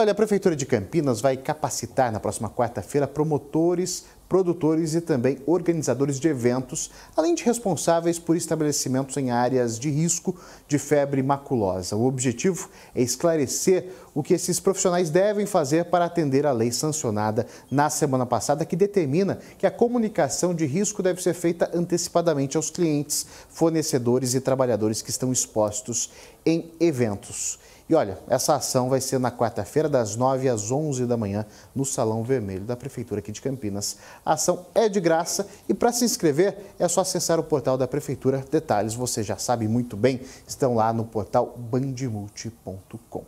Olha, a Prefeitura de Campinas vai capacitar na próxima quarta-feira promotores, produtores e também organizadores de eventos, além de responsáveis por estabelecimentos em áreas de risco de febre maculosa. O objetivo é esclarecer o que esses profissionais devem fazer para atender à lei sancionada na semana passada, que determina que a comunicação de risco deve ser feita antecipadamente aos clientes, fornecedores e trabalhadores que estão expostos em eventos. E olha, essa ação vai ser na quarta-feira, das 9 às 11 da manhã, no Salão Vermelho da Prefeitura aqui de Campinas. A ação é de graça e para se inscrever é só acessar o portal da Prefeitura. Detalhes você já sabe muito bem, estão lá no portal bandimulti.com.